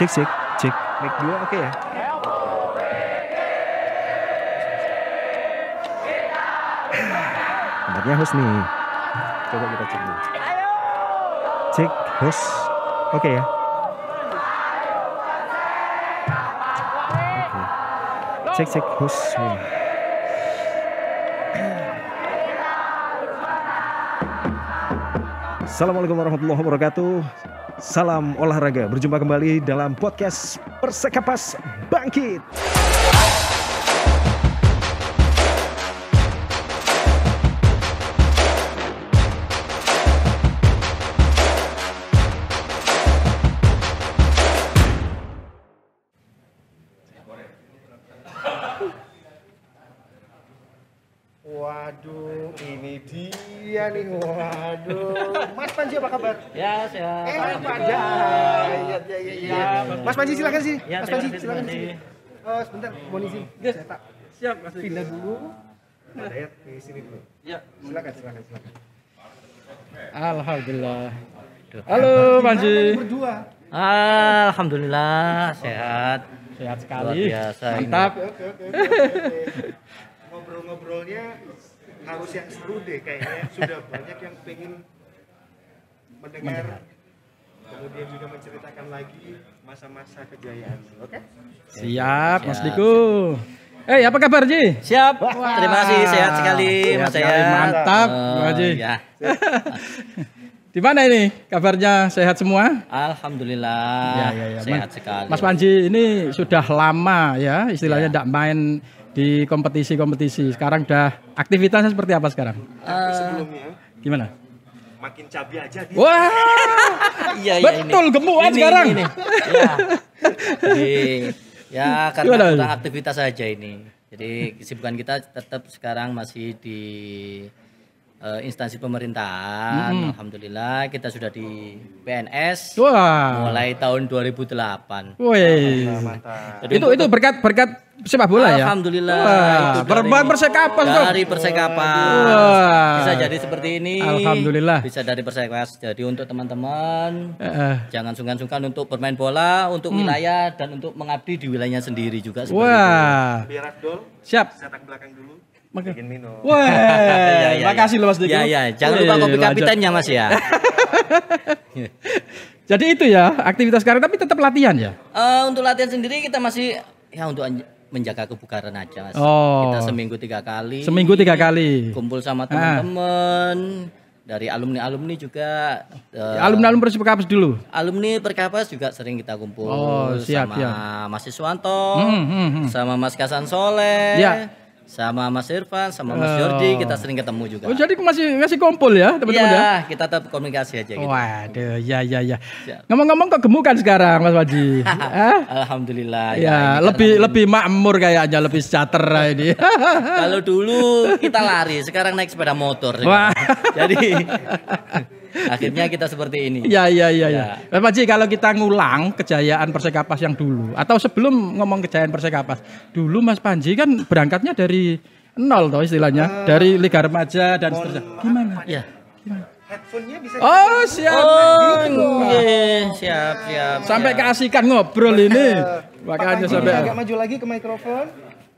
Cek cek cek. Mic dua oke okay ya. Tempatnya host nih. Coba kita cek dulu. Cek host. Oke okay ya. Okay. Cek cek host. Wah. Assalamualaikum warahmatullahi wabarakatuh. Salam olahraga. Berjumpa kembali dalam podcast Persekapas Bangkit. Iya nih waduh Mas Panji apa kabar ya sehat eh Pak Panji ya iya, iya, iya, ya ya, ya. Mas Panji silakan sih ya, Mas Panji silakan sih oh, sebentar mau isi cetak siap Mas pindah dulu Lihat di sini dulu ya silakan silakan silakan Alhamdulillah Halo Panji berdua Alhamdulillah sehat sehat sekali Luar biasa mantap ngobrol-ngobrolnya harus yang seru deh kayaknya sudah banyak yang pengen mendengar kemudian juga menceritakan lagi masa-masa kejayaan. Oke? Okay? Siap, Mas Diku. Eh, hey, apa kabar Ji? Siap. Wah. Terima kasih, sehat sekali sehat Mas saya. Mantap, oh, eh, Mas Ji. Ya. Di mana ini? Kabarnya sehat semua? Alhamdulillah. Ya, ya, ya. Sehat Mas, sekali. Mas Panji ini sudah lama ya, istilahnya tidak ya. main di kompetisi-kompetisi. Sekarang udah aktivitasnya seperti apa sekarang? Eh, sebelumnya. Gimana? Makin cabi aja dia. Wah. iya iya Betul ini. gemuk ini, sekarang. Ini, ini. Ya. Jadi, ya karena aktivitas aja ini. Jadi kesibukan kita tetap sekarang masih di uh, instansi pemerintahan. -hmm. Alhamdulillah kita sudah di PNS Wah. mulai tahun 2008. Wih. Jadi itu itu berkat berkat sepak bola ya. Alhamdulillah. Berbuat persekapan tuh. Dari persekapan. Bisa jadi seperti ini. Alhamdulillah. Bisa dari persekapan. Jadi untuk teman-teman uh. jangan sungkan-sungkan untuk bermain bola, untuk hmm. wilayah dan untuk mengabdi di wilayahnya sendiri juga Wah. Itu. Biar Abdul. Siap. Saya belakang dulu makin Bikin minum. Wah, ya, ya, ya, makasih loh Mas Diki. Ya, ya. Jangan lupa kopi kapitan ya Mas ya. Jadi itu ya aktivitas sekarang tapi tetap latihan ya. Uh, untuk latihan sendiri kita masih ya untuk menjaga kebugaran aja mas. Oh. Kita seminggu tiga kali. Seminggu tiga kali. Kumpul sama ah. teman-teman. Ah. Dari alumni-alumni juga. Uh, eh, alumni ya, alumni-alumni perkapas dulu. Alumni perkapas juga sering kita kumpul oh, siap, sama siap. Mas Iswanto, hmm, hmm, hmm. sama Mas Kasan Soleh. Ya sama Mas Irfan, sama Mas oh. Jordi, oh. kita sering ketemu juga. Oh, jadi masih masih kumpul ya, teman-teman ya? ya? kita tetap komunikasi aja gitu. Waduh, ya ya ya. ya. Ngomong-ngomong kegemukan sekarang Mas Waji. Eh? Alhamdulillah. Iya, ya, ya lebih lebih makmur kayaknya, lebih sejahtera ini. Kalau dulu kita lari, sekarang naik sepeda motor. Wah. Jadi Akhirnya kita seperti ini. Iya iya iya. Ya. Ya. Pak Ji kalau kita ngulang kejayaan Persekapas yang dulu atau sebelum ngomong kejayaan Persekapas, dulu Mas Panji kan berangkatnya dari nol toh istilahnya, uh, dari Liga Remaja dan seterusnya. Gimana? Iya. Headphone-nya bisa Oh, siap. Oh, gitu iya, siap, siap. Sampai siap. Ya. keasikan ngobrol ini. Makanya sampai agak maju lagi ke mikrofon.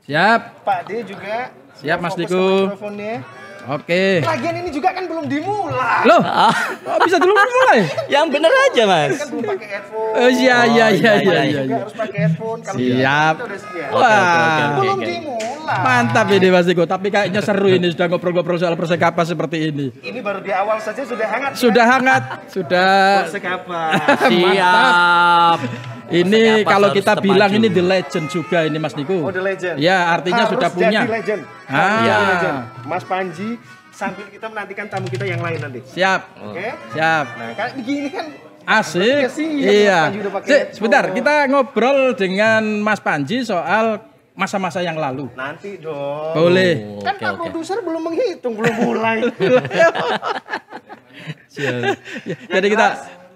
Siap. Pak D juga. Siap Mas Diku. Mikrofonnya. Oke. Okay. Lagian ini juga kan belum dimulai. Loh, oh, bisa dulu mulai? Yang bener aja kan mas. Kan belum pakai headphone. Oh, iya, oh iya, iya, iya iya iya iya. iya, Harus pakai headphone. Siap. Kan Wah. belum dimulai. Mantap ini Mas Ego. Tapi kayaknya seru ini sudah ngobrol-ngobrol soal persekapan seperti ini. Ini baru di awal saja sudah hangat. Sudah ya? hangat. Sudah. Persekapan. Siap. Ini kalau kita bilang ini the legend juga ini Mas Niko. Oh the legend. Ya artinya sudah punya. legend Ah. Iya. Ya. Mas Panji sambil kita menantikan tamu kita yang lain nanti. Siap. Oke. Okay? Siap. Nah, kan begini kan Asik. Iya sih, iya. Cik, sebentar, kita ngobrol dengan Mas Panji soal masa-masa yang lalu. Nanti dong. Boleh. Oh, kan okay, Pak okay. Produser belum menghitung, belum mulai. Iya. Ya, jadi kita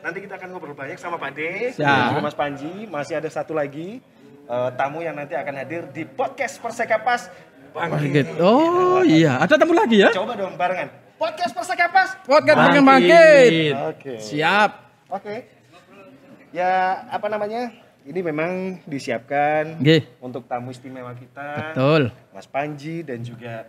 nanti kita akan ngobrol banyak sama Pak De, ya. juga Mas Panji, masih ada satu lagi uh, tamu yang nanti akan hadir di podcast Persekapas Bangkit. Oh iya, ada tamu lagi ya? Coba dong barengan. Podcast kapas. Podcast Bangkit. Bangkit. Oke. Siap. Oke. Okay. Ya, apa namanya? Ini memang disiapkan Gih. untuk tamu istimewa kita. Betul. Mas Panji dan juga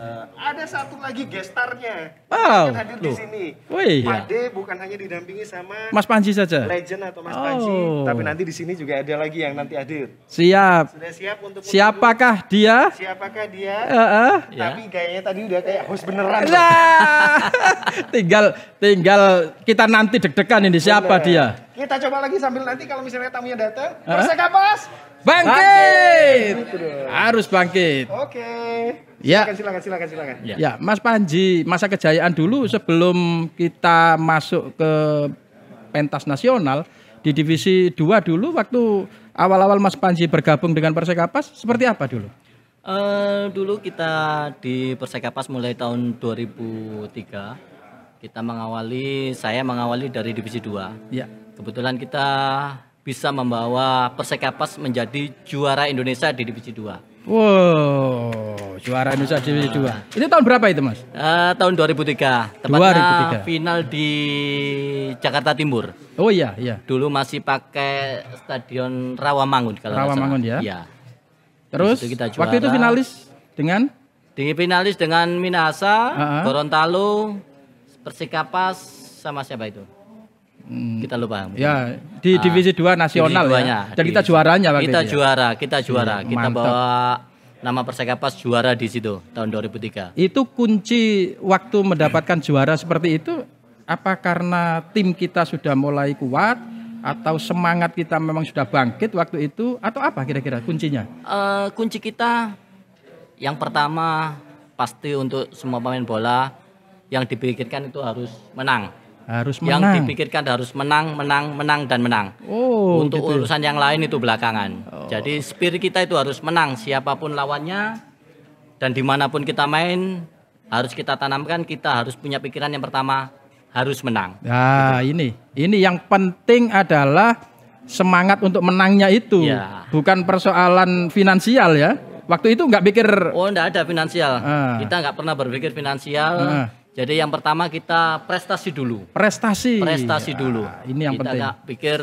Uh, ada satu lagi gestarnya wow. yang hadir Loh. di sini. Woi. Pade ya. bukan hanya didampingi sama Mas Panji saja. Legend atau Mas oh. Panji, tapi nanti di sini juga ada lagi yang nanti hadir. Siap. Sudah siap untuk Siapakah untuk, dia? Siapakah dia? Uh, uh. Tapi gayanya tadi udah kayak host beneran. Nah. tinggal tinggal kita nanti deg-degan ini siapa Bener. dia. Kita coba lagi sambil nanti kalau misalnya tamunya datang, uh -huh. Persekapas bangkit. bangkit. Gitu Harus bangkit. Oke. Okay. Ya. Silakan, silakan, silakan, silakan. Ya. ya, Mas Panji, masa kejayaan dulu sebelum kita masuk ke pentas nasional di divisi 2 dulu waktu awal-awal Mas Panji bergabung dengan Persekapas seperti apa dulu? Uh, dulu kita di Persekapas mulai tahun 2003 kita mengawali saya mengawali dari divisi 2. Ya. Kebetulan kita bisa membawa Persekapas menjadi juara Indonesia di divisi 2. Wow, juara Indonesia Divisi 2. Itu tahun berapa itu, Mas? Uh, tahun 2003. Tepatnya 2003. final di Jakarta Timur. Oh iya, iya. Dulu masih pakai Stadion Rawamangun kalau Rawamangun ya. Iya. Terus kita waktu itu finalis dengan di finalis dengan Minasa, uh -huh. Gorontalo, Persikapas sama siapa itu? Hmm. Kita lupa. Ya, di ah, divisi dua nasional divisi ya. Dan kita juaranya waktu Kita itu, ya. juara, kita iya, juara. Hmm, kita mantap. bawa nama Persekapas juara di situ tahun 2003. Itu kunci waktu mendapatkan hmm. juara seperti itu apa karena tim kita sudah mulai kuat atau semangat kita memang sudah bangkit waktu itu atau apa kira-kira kuncinya? Uh, kunci kita yang pertama pasti untuk semua pemain bola yang dipikirkan itu harus menang. Harus menang. Yang dipikirkan harus menang, menang, menang dan menang. Oh, Untuk gitu. urusan yang lain itu belakangan. Oh. Jadi spirit kita itu harus menang siapapun lawannya dan dimanapun kita main harus kita tanamkan kita harus punya pikiran yang pertama harus menang. Nah gitu. ini ini yang penting adalah semangat untuk menangnya itu ya. bukan persoalan finansial ya. Waktu itu nggak pikir. Oh nggak ada finansial. Ah. Kita nggak pernah berpikir finansial. Ah jadi yang pertama kita prestasi dulu. Prestasi. Prestasi ya, dulu. ini yang kita penting. Kita pikir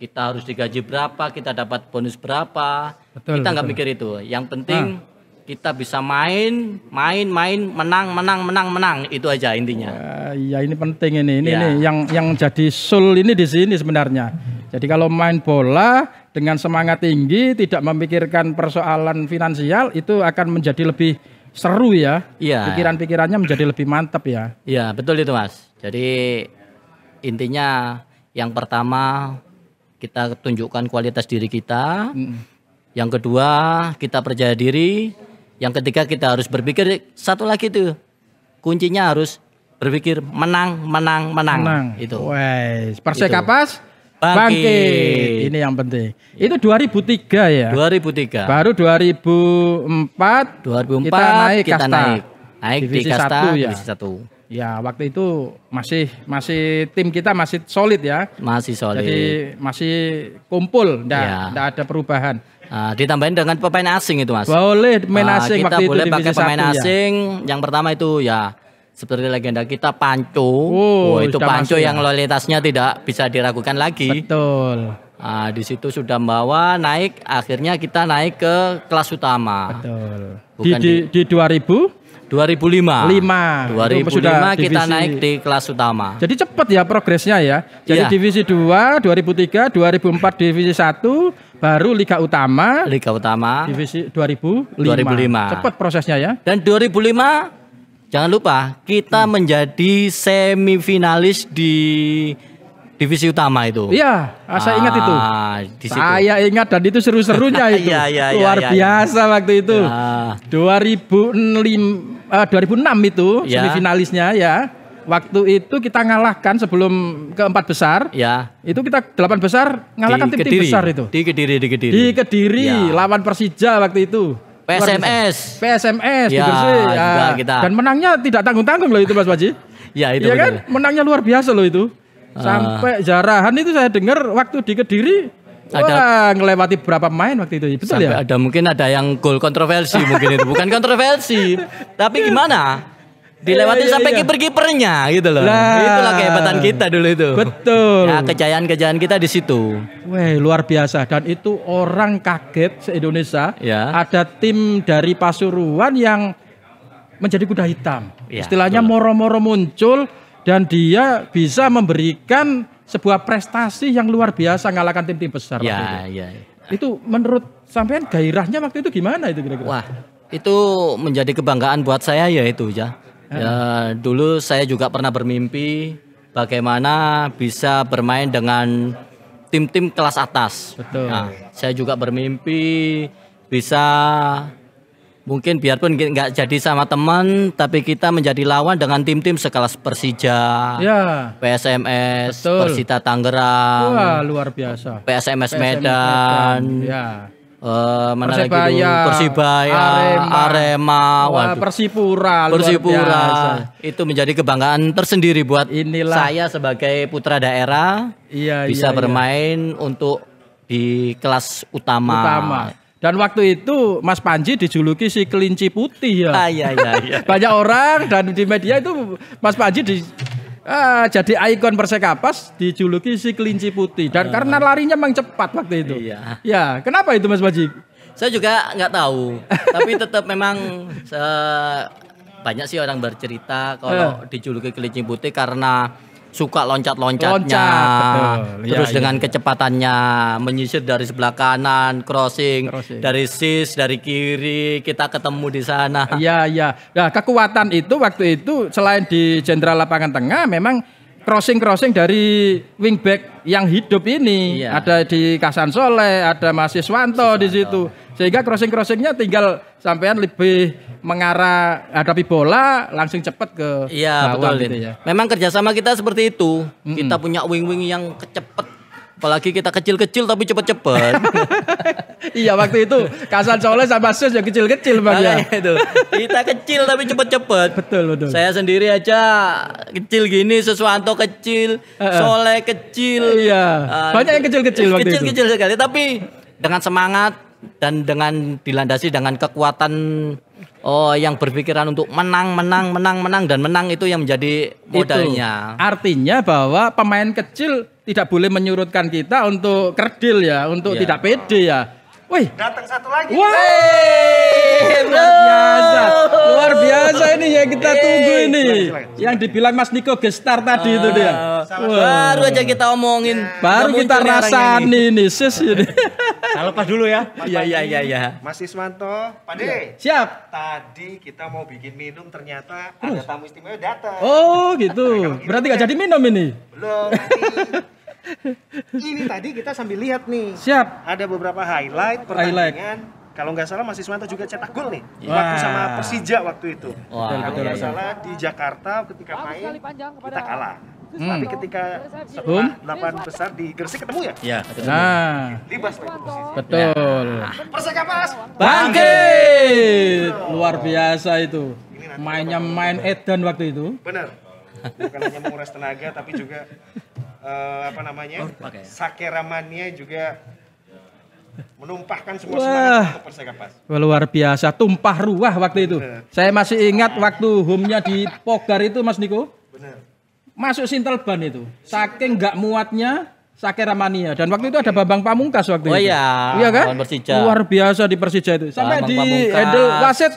kita harus digaji berapa, kita dapat bonus berapa. Betul, kita nggak mikir itu. Yang penting nah. kita bisa main, main, main, menang, menang, menang, menang. Itu aja intinya. Iya ini penting ini. Ini, ya. ini yang yang jadi sul ini di sini sebenarnya. Jadi kalau main bola dengan semangat tinggi, tidak memikirkan persoalan finansial itu akan menjadi lebih seru ya. Iya. Pikiran-pikirannya menjadi lebih mantap ya. Iya, betul itu, Mas. Jadi intinya yang pertama kita tunjukkan kualitas diri kita. Mm. Yang kedua, kita percaya diri. Yang ketiga, kita harus berpikir satu lagi itu. Kuncinya harus berpikir menang, menang, menang. menang. Itu. Wes, Persekapas Bangkit. Bangkit. Ini yang penting. Itu 2003 ya. 2003. Baru 2004 2004 kita naik kita kasta. naik. Naik divisi di kasta satu ya. divisi satu. Ya, waktu itu masih masih tim kita masih solid ya. Masih solid. Jadi masih kumpul, tidak ya. ada perubahan. Uh, ditambahin dengan pemain asing itu, Mas. Boleh pemain ah, asing uh, kita waktu boleh itu pakai pemain 1, ya? asing. Ya. Yang pertama itu ya seperti legenda kita Panco. Oh, oh itu Panco yang ya. loyalitasnya tidak bisa diragukan lagi. Betul. Nah, di situ sudah membawa naik akhirnya kita naik ke kelas utama. Betul. Bukan di, di, di 2000 2005. 5. 2005 sudah kita divisi. naik di kelas utama. Jadi cepat ya progresnya ya. Jadi ya. divisi 2, 2003, 2004 divisi 1, baru liga utama. Liga utama. Divisi 2005. 2005. Cepat prosesnya ya. Dan 2005 Jangan lupa kita hmm. menjadi semifinalis di divisi utama itu. Iya, ah, saya ingat itu. Ah, di situ. Saya ingat dan itu seru-serunya itu. ya, ya, Luar ya, biasa ya. waktu itu. Ya. 2005 uh, 2006 itu ya. semifinalisnya ya. Waktu itu kita ngalahkan sebelum keempat besar. Ya. Itu kita delapan besar ngalahkan tim-tim besar itu. Di Kediri, di Kediri. Di Kediri ya. lawan Persija waktu itu. PSMS. PSMS ya, di Gresik. Ya. Kita. Dan menangnya tidak tanggung-tanggung loh itu Mas Baji. ya itu. Iya kan? Menangnya luar biasa loh itu. Ah. Sampai uh. jarahan itu saya dengar waktu di Kediri ada Wah, ngelewati berapa main waktu itu iya, betul ya ada mungkin ada yang gol kontroversi mungkin itu bukan kontroversi tapi gimana Dilewati iya, iya, sampai iya. kiper-kipernya gitu loh. Lah. Itulah kehebatan kita dulu itu. Betul. Ya kejayaan-kejayaan kita di situ. Wah, luar biasa dan itu orang kaget se-Indonesia. Ya. Ada tim dari Pasuruan yang menjadi kuda hitam. Ya, Istilahnya moro-moro muncul dan dia bisa memberikan sebuah prestasi yang luar biasa ngalahkan tim-tim besar. Ya, itu. Ya, ya. Itu menurut sampean gairahnya waktu itu gimana itu kira-kira? Wah, itu menjadi kebanggaan buat saya ya itu ya. Ya, dulu saya juga pernah bermimpi bagaimana bisa bermain dengan tim-tim kelas atas. Betul. Nah, saya juga bermimpi bisa mungkin biarpun nggak jadi sama teman tapi kita menjadi lawan dengan tim-tim sekelas Persija, ya. PSMS, Betul. Persita Tangerang, Wah, luar biasa. PSMS, PSMS Medan, Medan. Ya. Uh, mana lagi Persibaya, Arema, Arema waduh. Persipura, Persipura itu menjadi kebanggaan tersendiri buat Inilah. saya sebagai putra daerah iya, bisa iya, iya. bermain iya. untuk di kelas utama. utama. Dan waktu itu Mas Panji dijuluki si kelinci putih ya. Ah, iya, iya, iya. Banyak orang dan di media itu Mas Panji di, Ah, jadi ikon Persekapas dijuluki si kelinci putih dan uh, karena larinya memang cepat waktu itu. Iya. Ya, kenapa itu Mas Baji? Saya juga nggak tahu, tapi tetap memang se eh, banyak sih orang bercerita kalau uh. dijuluki kelinci putih karena suka loncat-loncatnya. Loncat, Terus ya, dengan iya. kecepatannya menyisir dari sebelah kanan, crossing, crossing dari sis, dari kiri, kita ketemu di sana. Iya, iya. Nah, kekuatan itu waktu itu selain di jenderal lapangan tengah memang crossing-crossing dari wingback yang hidup ini. Iya. Ada di Kasan Soleh, ada Mas Siswanto, Siswanto. di situ. Sehingga crossing-crossingnya tinggal sampean lebih mengarah hadapi bola langsung cepat ke iya, betul, gitu ya. Memang kerjasama kita seperti itu. Mm -mm. Kita punya wing-wing yang kecepet Apalagi kita kecil-kecil tapi cepet-cepet. iya waktu itu Kasan Soleh sama Sus yang kecil-kecil bang ya. itu. Kita kecil tapi cepet-cepet. Betul betul. Saya sendiri aja kecil gini, sesuanto kecil, Soleh kecil. Iya. Uh, Banyak yang gitu. kecil-kecil waktu kecil, itu. Kecil-kecil sekali tapi dengan semangat dan dengan dilandasi dengan kekuatan Oh, yang berpikiran untuk menang, menang, menang, menang dan menang itu yang menjadi modalnya. Itu. Artinya bahwa pemain kecil tidak boleh menyurutkan kita untuk kerdil ya, untuk ya. tidak pede ya. Wih, datang satu lagi. Wah, wow. luar biasa, luar biasa ini ya kita hey. tunggu ini. Silahkan, silahkan. Yang dibilang Mas Niko Gestar tadi uh, itu dia. Ah, wow. Baru aja kita omongin, ya. baru kita rasain ini sis ini. Kalau pas dulu ya. Iya iya iya iya. Mas Ismanto, Pak De. Iya. Siap. Tadi kita mau bikin minum ternyata Terus. ada tamu istimewa datang. Oh gitu. Nah, gitu Berarti gak ya. jadi minum ini? Belum. ini tadi kita sambil lihat nih. Siap. Ada beberapa highlight pertandingan. Highlight. Kalau nggak salah masih Suwanto juga cetak gol nih. Wah. Waktu sama Persija waktu itu. Wah. Kalau nggak salah di Jakarta ketika main kita kalah. Hmm. Tapi ketika setelah delapan besar di Gresik ketemu ya? Iya, ketemu. Nah. Libas lah Betul. Persija Persekapas bangkit. Luar biasa itu. Mainnya main Edan waktu itu. Benar. Bukan hanya menguras tenaga tapi juga uh, apa namanya okay. Oh, ya? sakeramannya juga menumpahkan semua Wah. semangat untuk Luar biasa, tumpah ruah waktu itu. Bener. Saya masih ingat waktu home-nya di Pogar itu Mas Niko. Bener. Masuk Sintelban itu. Saking nggak muatnya Sakeramania dan waktu itu ada Bambang Pamungkas waktu oh, itu. Oh iya. Iya kan? Luar biasa di Persija itu. Sampai Bambang di Pamungkas. Edo Wasit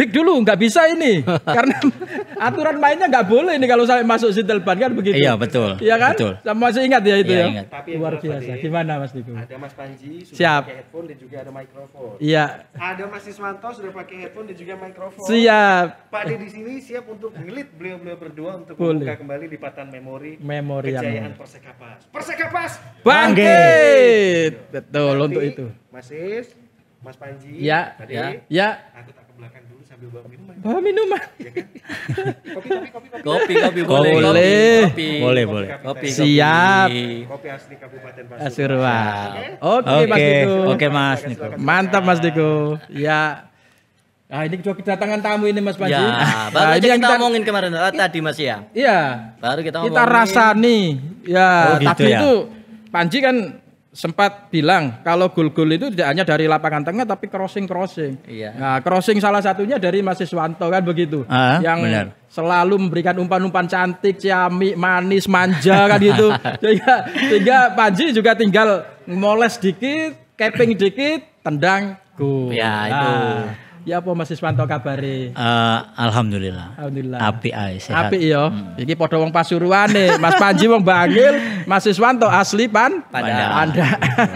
break dulu, nggak bisa ini karena aturan mainnya nggak boleh ini kalau saya masuk Sintelban kan begitu. Iya betul. Iya kan? Betul. Masih ingat ya itu iya, ya. Ingat. Tapi luar biasa. Gimana Mas Diko? Ada Mas Panji sudah Siap. pakai headphone dan juga ada mikrofon. Iya. Ada Mas Iswanto sudah pakai headphone dan juga mikrofon. Siap. Pak di sini siap untuk ngelit beliau-beliau berdua untuk boleh. membuka kembali lipatan memori memori kejayaan Persekapas. Persekapas bangkit. Betul Nanti, untuk itu. Mas Is, Mas Panji, ya, tadi, ya, ya. aku tak ke belakang ngambil bahan minuman. Bawa minuman. Ya kan? kopi, kopi, kopi, kopi. Kopi, kopi, boleh. Boleh, kopi, boleh. Kopi, boleh. Kopi, kopi, Siap. Kopi asli Kabupaten Pasuruan. Oke, okay, Mas Diko. Oke, Mas Diko. Mantap, Mas Diko. Ya. Nah ini juga kedatangan tamu ini Mas Panji. Ya, baru nah, aja kita, kita ngomongin kemarin ah, tadi Mas ya. Iya. Baru kita ngomongin. Kita rasani. Ya, oh, gitu tapi ya. itu Panji kan sempat bilang kalau gol-gol itu tidak hanya dari lapangan tengah tapi crossing-crossing. Iya. Nah, crossing salah satunya dari Mas Siswanto kan begitu. Ah, yang benar. selalu memberikan umpan-umpan cantik, ciamik, manis, manja kan gitu. sehingga, sehingga Panji juga tinggal moles dikit, keping dikit, tendang gol. Ya, nah, itu. Ya apa Mas Iswanto kabari? Uh, alhamdulillah. Alhamdulillah. API. ae sehat. Apik ya. Hmm. Iki padha wong Mas Panji wong Bangil, Mas Iswanto asli pan Pandaan. Anda.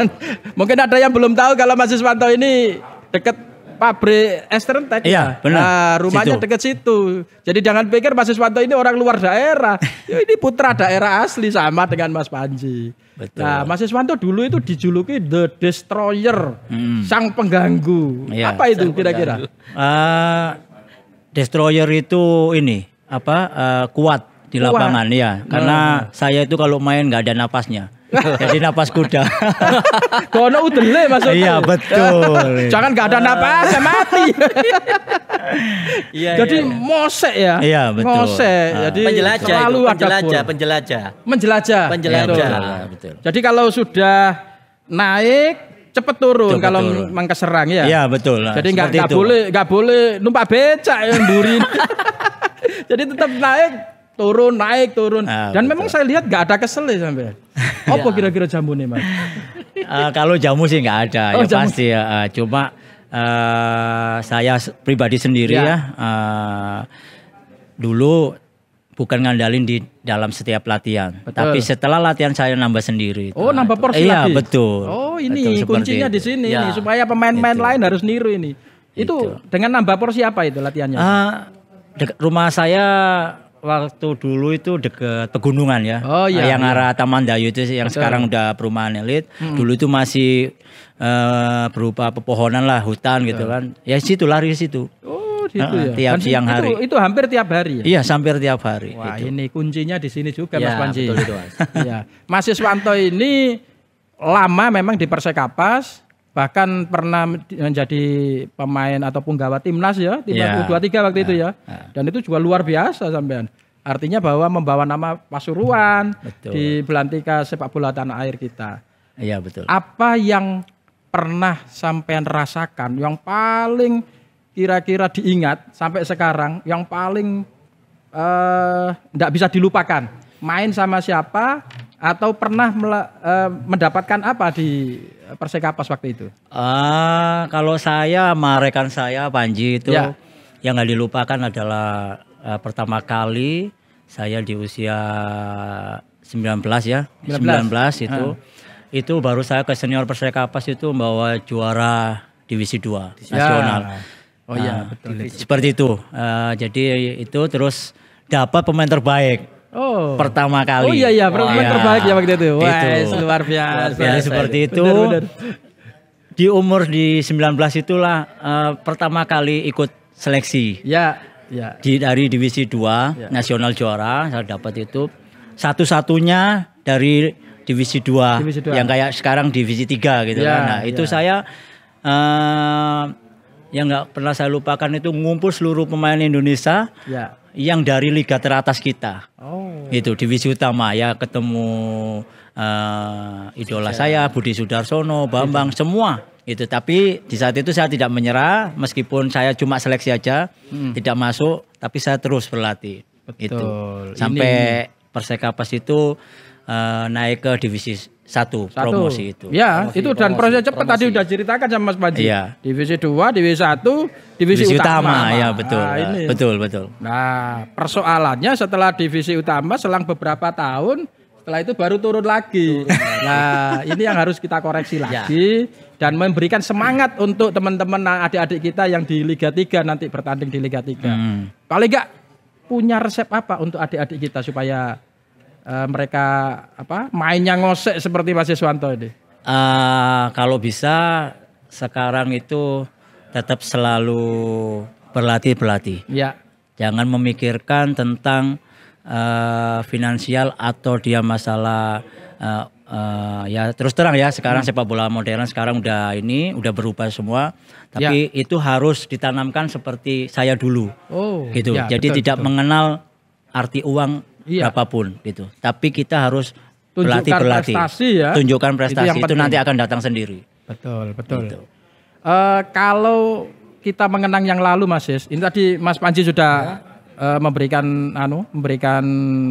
Mungkin ada yang belum tahu kalau Mas Iswanto ini deket pabrik Tech. Iya, benar. Nah, rumahnya situ. dekat situ. Jadi jangan pikir Mas Iswanto ini orang luar daerah. Ya, ini putra daerah asli sama dengan Mas Panji. Betul. Nah, Mas Iswanto dulu itu dijuluki The Destroyer, hmm. sang pengganggu. Ya, apa itu kira-kira? Uh, destroyer itu ini apa? Uh, kuat di kuat. lapangan ya. Karena hmm. saya itu kalau main nggak ada napasnya. Jadi napas kuda. Kono udele maksudnya. Iya betul. Jangan gak ada napas mati. iya. Jadi iya, iya. mosek ya. Iya betul. Mosek. Ah. Jadi penjelajah selalu itu, penjelajah, ada penjelajah. penjelajah ah, betul. Jadi kalau sudah naik cepet turun cepet kalau turun. mengkeserang ya. Iya betul. Lah. Jadi nggak boleh nggak boleh numpak becak ya, yang durin. Jadi tetap naik turun naik turun ah, dan betul. memang saya lihat nggak ada kesel ya sampai apa kira-kira jamu nih mas uh, kalau jamu sih nggak ada oh, ya jamu. pasti ya uh, cuma uh, saya pribadi sendiri ya, ya uh, dulu bukan ngandalin di dalam setiap latihan betul. tapi setelah latihan saya nambah sendiri oh itu, nambah porsi iya, lagi betul oh ini betul, kuncinya di sini ya, supaya pemain-pemain lain harus niru ini itu, itu dengan nambah porsi apa itu latihannya uh, rumah saya waktu dulu itu deket pegunungan ya. Oh iya. Yang iya. arah Taman Dayu itu yang Betul. sekarang udah perumahan elit. Hmm. Dulu itu masih uh, berupa pepohonan lah, hutan gitu Betul. gitu kan. Ya situ lari situ. Oh, situ ya. Tiap kan siang itu, hari. Itu hampir tiap hari ya? Iya, hampir tiap hari. Wah, gitu. ini kuncinya di sini juga ya, Mas iya, Panji. Betul itu, Mas. Iya. ini lama memang di Persekapas bahkan pernah menjadi pemain ataupun gawat timnas ya tim yeah. 23 waktu yeah. itu iya. ya iya. dan itu juga luar biasa sampean artinya bahwa membawa nama Pasuruan betul. di belantika sepak bola tanah air kita iya yeah, betul apa yang pernah sampean rasakan yang paling kira-kira diingat sampai sekarang yang paling tidak eh, uh, bisa dilupakan main sama siapa atau pernah mele, uh, mendapatkan apa di Persekapas waktu itu? Ah, kalau saya sama rekan saya Panji itu ya. yang nggak dilupakan adalah uh, pertama kali saya di usia 19 ya, 19, 19 itu. Hmm. Itu baru saya ke senior Persekapas itu membawa juara divisi 2 ya. nasional. Oh iya, nah, betul. Seperti itu. Uh, jadi itu terus dapat pemain terbaik Oh. Pertama oh, kali. Oh iya iya, perempuan oh, terbaik ya waktu itu. Wah, itu. luar biasa. Jadi seperti itu. Benar, benar. Di umur di 19 itulah uh, pertama kali ikut seleksi. Ya, ya. Di dari divisi 2 ya. nasional juara saya dapat itu. Satu-satunya dari divisi 2 yang kayak sekarang divisi 3 gitu ya, kan. Nah, itu ya. saya uh, yang nggak pernah saya lupakan itu ngumpul seluruh pemain Indonesia. Ya yang dari liga teratas kita. Oh. Itu divisi utama ya ketemu uh, idola iya. saya Budi Sudarsono, iya. Bambang Sisa. semua itu. Tapi di saat itu saya tidak menyerah meskipun saya cuma seleksi aja, hmm. tidak masuk tapi saya terus berlatih. Betul. Itu. Sampai Ini... Persekapas itu uh, naik ke divisi satu, satu. promosi itu. Ya, promosi, itu dan promosi, prosesnya cepat tadi udah ceritakan sama Mas Panji. Iya. Divisi 2, divisi 1, divisi, divisi utama. utama. Ya, nah, betul. Nah, ini. Betul, betul. Nah, persoalannya setelah divisi utama selang beberapa tahun setelah itu baru turun lagi. Turun Nah, ini yang harus kita koreksi ya. lagi ya. dan memberikan semangat hmm. untuk teman-teman adik-adik kita yang di Liga 3 nanti bertanding di Liga 3. Hmm. Paling enggak punya resep apa untuk adik-adik kita supaya Eh, mereka apa mainnya ngosek seperti Mas Siswanto ini? Uh, kalau bisa sekarang itu tetap selalu berlatih berlatih. Ya. Jangan memikirkan tentang uh, finansial atau dia masalah uh, uh, ya terus terang ya sekarang hmm. sepak bola modern sekarang udah ini udah berubah semua tapi ya. itu harus ditanamkan seperti saya dulu. Oh. Gitu. Ya, Jadi betul, tidak betul. mengenal arti uang iya. berapapun gitu. Tapi kita harus pelatih pelatih prestasi ya. tunjukkan prestasi itu, itu nanti akan datang sendiri. Betul betul. Gitu. Uh, kalau kita mengenang yang lalu Mas Yes, ini tadi Mas Panji sudah ya. uh, memberikan anu memberikan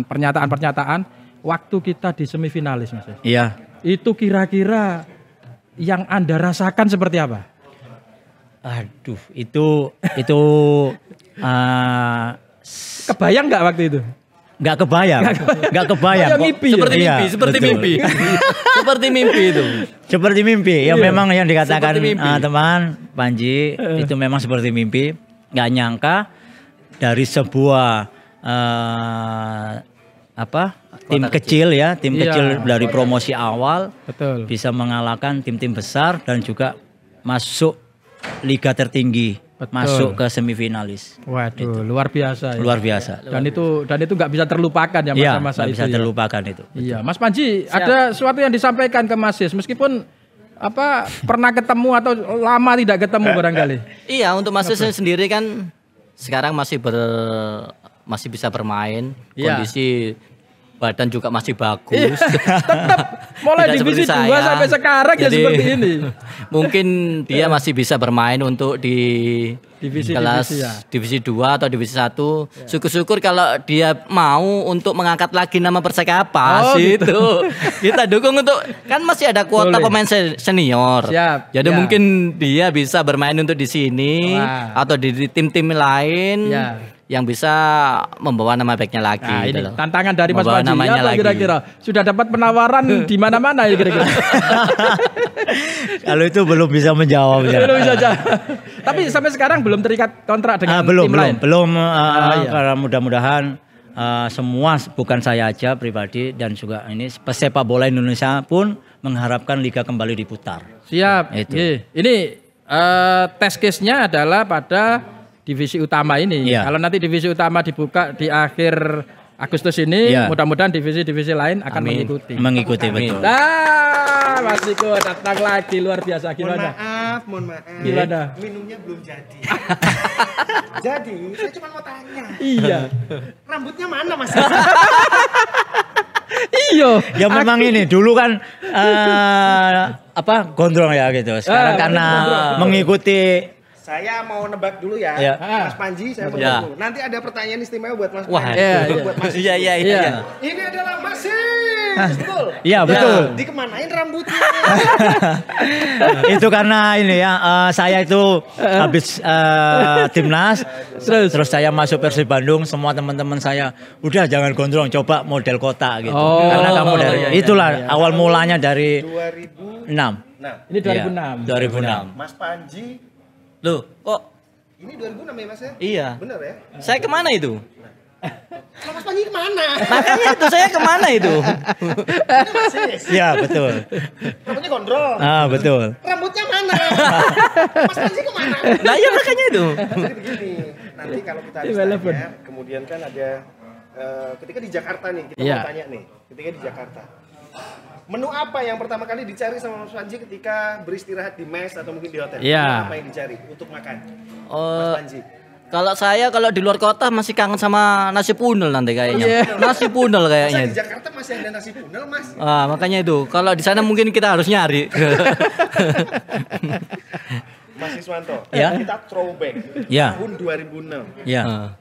pernyataan-pernyataan waktu kita di semifinalis Mas Yes. Iya. Itu kira-kira yang Anda rasakan seperti apa? Aduh, itu itu uh, kebayang nggak waktu itu? nggak kebayang, nggak kebayang. Gak mimpi seperti mimpi, iya, seperti betul. mimpi, seperti mimpi itu. Seperti mimpi, ya iya. memang yang dikatakan uh, teman Panji uh. itu memang seperti mimpi. Nggak nyangka dari sebuah uh, apa Kota tim kecil. kecil ya, tim iya. kecil dari promosi awal Betul. bisa mengalahkan tim-tim besar dan juga masuk liga tertinggi Betul. masuk ke semifinalis. Waduh, itu. luar biasa. Ya. Luar biasa. Dan luar itu biasa. dan itu nggak bisa terlupakan ya masa-masa iya, ya, itu. bisa ya. terlupakan itu. Iya, Mas Panji, Siap. ada sesuatu yang disampaikan ke Mas meskipun apa pernah ketemu atau lama tidak ketemu barangkali. Iya, untuk Mas Sis sendiri kan sekarang masih ber masih bisa bermain, ya. kondisi badan juga masih bagus. Iya, Tetap mulai di divisi dua sampai sekarang ya Jadi, ya seperti ini. Mungkin dia iya. masih bisa bermain untuk di divisi kelas divisi, ya. divisi 2 atau divisi 1. Ya. Syukur-syukur kalau dia mau untuk mengangkat lagi nama Persekapa oh, gitu. Kita dukung untuk kan masih ada kuota Boleh. pemain senior. Siap. Jadi ya. mungkin dia bisa bermain untuk di sini Wah. atau di tim-tim lain. Ya yang bisa membawa nama baiknya lagi. Nah, gitu ini gitu tantangan dari Mas Panji apa ya, kira-kira? Sudah dapat penawaran di mana-mana ya kira-kira? Kalau itu belum bisa menjawab ya. Belum bisa jawab. Tapi sampai sekarang belum terikat kontrak dengan uh, belum, tim belum, lain. Belum, uh, iya. karena mudah-mudahan uh, semua bukan saya aja pribadi dan juga ini pesepak bola Indonesia pun mengharapkan liga kembali diputar. Siap. Itu. Iya. Ini uh, test case-nya adalah pada divisi utama ini. Ya. Kalau nanti divisi utama dibuka di akhir Agustus ini ya. mudah-mudahan divisi-divisi lain akan Amin. mengikuti. Mengikuti Amin. betul. Nah, Mas Diko datang lagi luar biasa gimana? Mohon maaf, mohon maaf. Iya. Minumnya belum jadi. jadi, saya cuma mau tanya. Iya. Rambutnya mana Mas? Iyo. Ya memang Aki. ini dulu kan uh, apa gondrong ya gitu. Sekarang ah, karena mengikuti saya mau nebak dulu ya, ya. Mas ah. Panji. Saya mau ya. dulu. Nanti ada pertanyaan istimewa buat Mas Wah, Panji. Iya, iya. Buat Mas iya, iya, iya. Ini adalah Masih. Ah. betul? Iya nah, betul. Ya, dikemanain rambutnya? itu karena ini ya, uh, saya itu habis uh, timnas, terus. terus saya masuk Persib Bandung. Semua teman-teman saya, udah jangan gondrong, coba model kota gitu. Oh, karena kamu oh, dari iya, iya, itulah iya, awal mulanya dari 2006. Nah, ini 2006. Ya, 2006. Mas Panji Loh, kok ini 2006 ya Mas ya? Iya. benar ya? Saya kemana itu? Mas Panji kemana? Makanya itu saya kemana itu? ya betul. Rambutnya gondrol. Ah betul. Rambutnya mana? Mas Panji kemana? Nah ya makanya itu. Nah, nanti kalau kita tanya, kemudian kan ada uh, ketika di Jakarta nih kita yeah. mau tanya nih, ketika di Jakarta Menu apa yang pertama kali dicari sama Mas Panji ketika beristirahat di mes atau mungkin di hotel? Iya. Apa yang dicari untuk makan? Uh, Mas eh, Panji. Kalau saya kalau di luar kota masih kangen sama nasi punel nanti kayaknya. Oh, yeah. nasi punel kayaknya. Masa di Jakarta masih ada nasi punel, Mas. Ah, makanya itu. Kalau di sana mungkin kita harus nyari. Mas Iswanto, ya? kita throwback yeah. tahun 2006. Ya.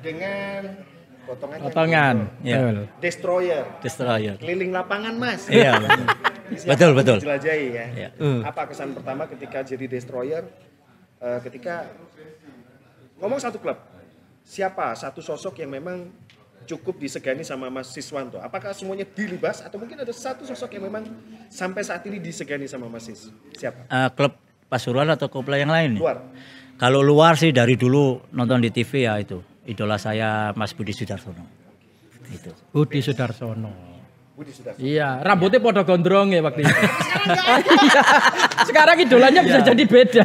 Dengan potongan Potongan. Ya. Destroyer. Destroyer. Keliling lapangan, Mas. Iya. betul, betul. Jelajahi ya. ya. Apa kesan pertama ketika jadi destroyer? Uh, ketika ngomong satu klub, siapa satu sosok yang memang cukup disegani sama Mas Siswanto? Apakah semuanya dilibas atau mungkin ada satu sosok yang memang sampai saat ini disegani sama Mas Sis? Siapa? Uh, klub Pasuruan atau klub yang lain? Luar. Kalau luar sih dari dulu nonton di TV ya itu idola saya Mas Budi Sudarsono. Itu. Budi Sudarsono. Budi sudah. Iya, rambutnya ya. podo gondrong ya waktu itu. Sekarang idolanya bisa iya. jadi beda.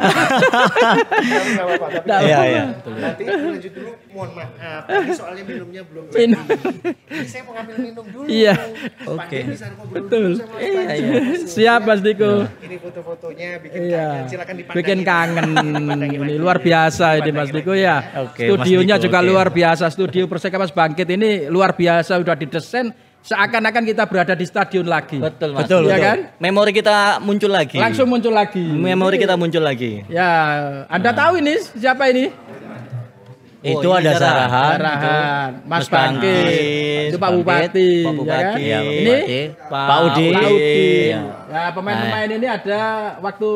Iya, iya. Nanti lanjut dulu, mohon maaf. Ini soalnya minumnya belum jadi. Jadi saya mau ngambil minum dulu. Iya. Oke. Betul. Iya, iya. Siap Mas Diko. Nah, ini foto-fotonya bikin iya. kangen, silakan dipandang. Bikin kangen. Ini luar biasa ini Mas Diko ya. Oke. Studionya juga luar biasa. Studio Persekapas Bangkit ini luar biasa Sudah didesain seakan-akan kita berada di stadion lagi. Betul, Mas. Betul, ya betul. kan? Memori kita muncul lagi. Langsung muncul lagi. Memori kita muncul lagi. Ya, Anda nah. tahu ini siapa ini? Oh, itu ada iya, sarahan, sarahan Mas, Mas Bangkit, itu Pak Bupati, Pak ya Bupati, ya kan? ya, ini Pak, Pak Udi. Ya, ya pemain-pemain nah. ini ada waktu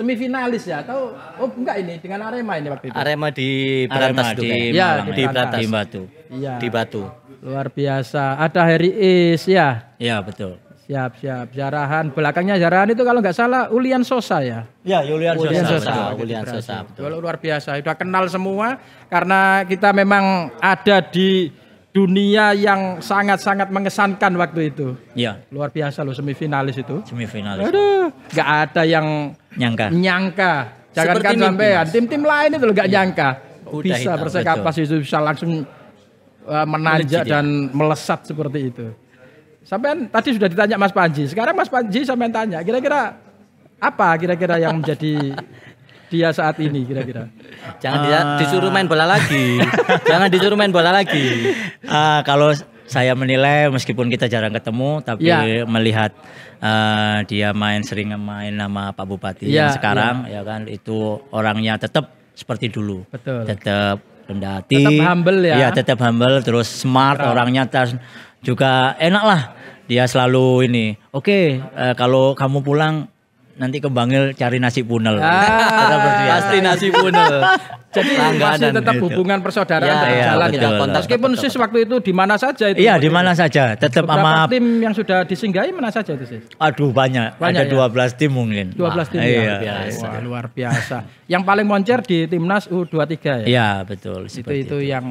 semifinalis ya atau oh enggak ini dengan Arema ini waktu itu. Arema di Berantas Arema di, ya, di, di Batu. Ya. Iya. Di Batu. Luar biasa. Ada Harry Is ya? ya betul. Siap, siap. Jarahan, belakangnya Jarahan itu kalau nggak salah Ulian Sosa ya? Ya, Ulian, Ulian Sosa. Ulian Sosa, betul. Luar biasa, sudah kenal semua karena kita memang ada di dunia yang sangat-sangat mengesankan waktu itu. Iya. Luar biasa loh semifinalis itu. Semifinalis. Aduh, nggak ada yang nyangka. Nyangka. Jangan kan sampai tim-tim lain itu nggak ya. nyangka. Udah bisa hitam, bersekapas itu bisa langsung Eh, menanjak dan melesat seperti itu. Sampai tadi sudah ditanya Mas Panji. Sekarang Mas Panji sampai tanya, kira-kira apa kira-kira yang menjadi dia saat ini kira-kira? Jangan uh, disuruh main bola lagi. Jangan disuruh main bola lagi. Uh, kalau saya menilai meskipun kita jarang ketemu tapi ya. melihat uh, dia main sering main nama Pak Bupati ya, yang sekarang ya. ya kan itu orangnya tetap seperti dulu. Betul. Tetap rendah hati. Tetap humble ya. Iya, tetap humble terus smart Rau. orangnya terus juga enak lah. Dia selalu ini. Oke, okay, eh, kalau kamu pulang nanti ke Bangil cari nasi punel. Ah, pasti nasi punel. Jadi masih tetap gitu. hubungan persaudaraan ya, ya, jalan betul, ya. Gitu. Kontak, Meskipun sis waktu itu di mana saja itu. Iya, gitu. di mana saja. Tetap sama tim yang sudah disinggahi mana saja itu sis? Aduh, banyak. banyak Ada ya? 12 tim mungkin. 12 Wah, tim. Ya? Iya, luar biasa. Iya. Wah, luar biasa. yang paling moncer di timnas U23 ya. Iya, betul. Itu itu, itu yang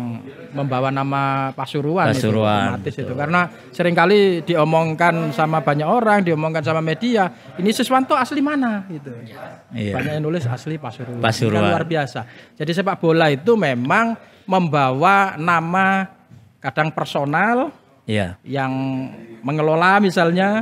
membawa nama Pasuruan, Pasuruan itu itu karena seringkali diomongkan sama banyak orang, diomongkan sama media, ini Siswanto asli mana gitu. Iya. Banyak yang nulis asli Pasuruan. Kan Pasuruan. luar biasa. Jadi sepak bola itu memang membawa nama kadang personal ya. yang mengelola misalnya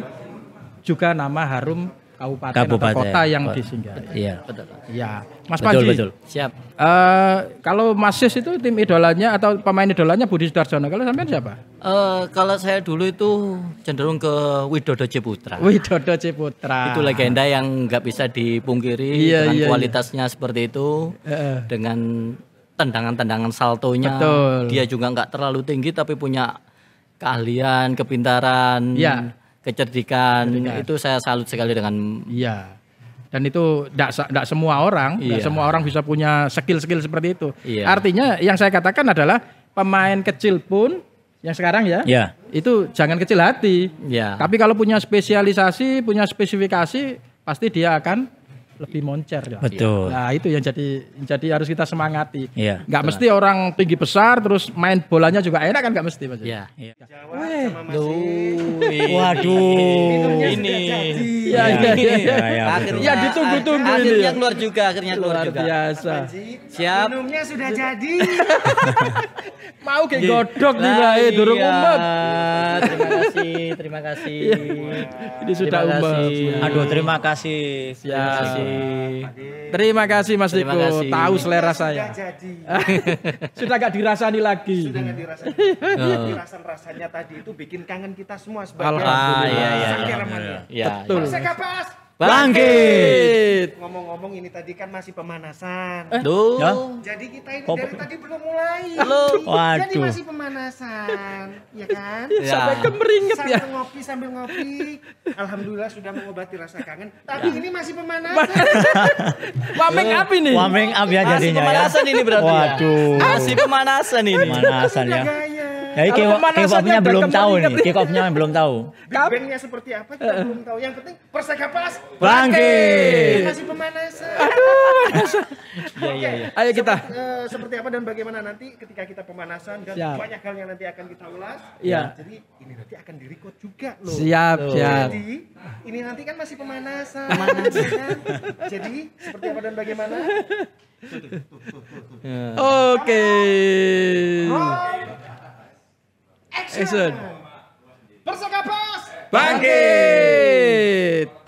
juga nama harum kabupaten, kabupaten atau kota yang disinggahi. Iya. Betul. Iya. Mas betul, Panji. Betul. Siap. Uh, kalau Mas itu tim idolanya atau pemain idolanya Budi Sudarsono. Kalau sampean siapa? Uh, kalau saya dulu itu cenderung ke Widodo Ciputra. Widodo Ciputra. Itu legenda yang nggak bisa dipungkiri iya, dengan iya, iya. kualitasnya iya. seperti itu. Uh, dengan tendangan-tendangan saltonya. Betul. Dia juga nggak terlalu tinggi tapi punya keahlian, kepintaran. Iya kecerdikan, kecerdikan. itu saya salut sekali dengan iya dan itu tidak semua orang tidak iya. semua orang bisa punya skill-skill seperti itu iya. artinya yang saya katakan adalah pemain kecil pun yang sekarang ya iya. itu jangan kecil hati iya. tapi kalau punya spesialisasi punya spesifikasi pasti dia akan lebih moncer lah. Betul. Nah itu yang jadi jadi harus kita semangati. Iya. Gak mesti orang tinggi besar terus main bolanya juga enak kan gak mesti mas. Iya. iya. Jawa Waduh. Iya, iya, iya, ini. Iya iya iya. Akhirnya ya, ditunggu tunggu akhirnya ini. Akhirnya keluar juga akhirnya keluar Luar juga. biasa. Siap. Minumnya sudah jadi. Mau kayak godok nih lah, eh, durung umat. Terima kasih, terima kasih. Ini sudah umat. Aduh, terima kasih. Siap. Terima kasih Mas Diko, tahu selera saya. Sudah, Sudah gak dirasani lagi. Sudah gak dirasani. rasanya tadi itu bikin kangen kita semua sebagai Alhamdulillah. Ah, iya, iya, iya, iya. Betul bangkit. Ngomong-ngomong ini tadi kan masih pemanasan. Eh, Duh. Ya? Jadi kita ini dari tadi belum mulai. Belum. Waduh. Jadi masih pemanasan, ya kan? Ya. Sampai kemeringet ya. Sambil ngopi sambil ngopi. Alhamdulillah sudah mengobati rasa kangen, tapi ya. ini masih pemanasan. Wameng up ini. Wameng up ya jadinya. Masih ya. pemanasan ya. ini berarti. Ya. Waduh. Ya. Masih pemanasan ini. Pemanasan ya. Jadi K-popnya belum tahu nih, K-popnya belum tahu. Bandnya seperti apa kita eh, eh. belum tahu. Yang penting Perseka pas Bangke. Masih pemanasan. Aduh. Iya, iya iya Ayo kita. Eh, seperti apa dan bagaimana nanti ketika kita pemanasan dan banyak hal yang nanti akan kita ulas. Iya. Jadi ini nanti akan direcord juga loh. Siap siap. Jadi ini nanti kan masih pemanasan. Pemanasan. Iya kan? Jadi seperti apa dan bagaimana? Oke. Okay action. action. Persekapas bangkit. bangkit.